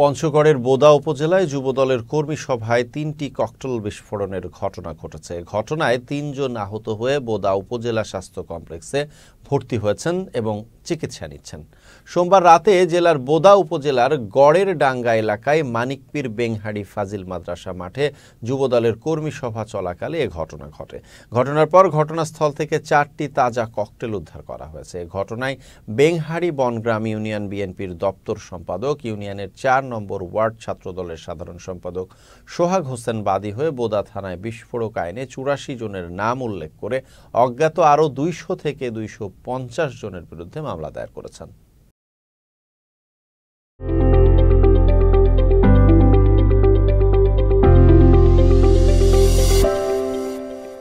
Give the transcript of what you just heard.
পঞ্চগড়ের বোদা উপজেলায় যুবদলের কর্মী সভায় তিনটি ককটেল বিস্ফোরণের ঘটনা ঘটেছে ঘটনায় তিনজন আহত হয়ে বোদা উপজেলা স্বাস্থ্য কমপ্লেক্সে ভর্তি হয়েছেন এবং চিকিৎসা নিচ্ছেন সোমবার রাতে জেলার বোদা উপজেলার গড়ের ডাঙ্গা এলাকায় মানিকপীর বেংহাড়ি ফাজিল মাদ্রাসা মাঠে যুবদলের কর্মী সভা চলাকালে এ ঘটনা ঘটে ঘটনার পর ঘটনাস্থল থেকে চারটি তাজা ককটেল উদ্ধার করা হয়েছে এ ঘটনায় বেংহাড়ি বনগ্রাম ইউনিয়ন বিএনপির দপ্তর সম্পাদক ইউনিয়নের চার নম্বর ওয়ার্ড ছাত্রদলের সাধারণ সম্পাদক সোহাগ হোসেন বাদী হয়ে বোদা থানায় বিস্ফোরক আইনে চুরাশি জনের নাম উল্লেখ করে অজ্ঞাত আরও দুইশো থেকে দুইশো জনের বিরুদ্ধে মামলা মামলা দায়ের করেছেন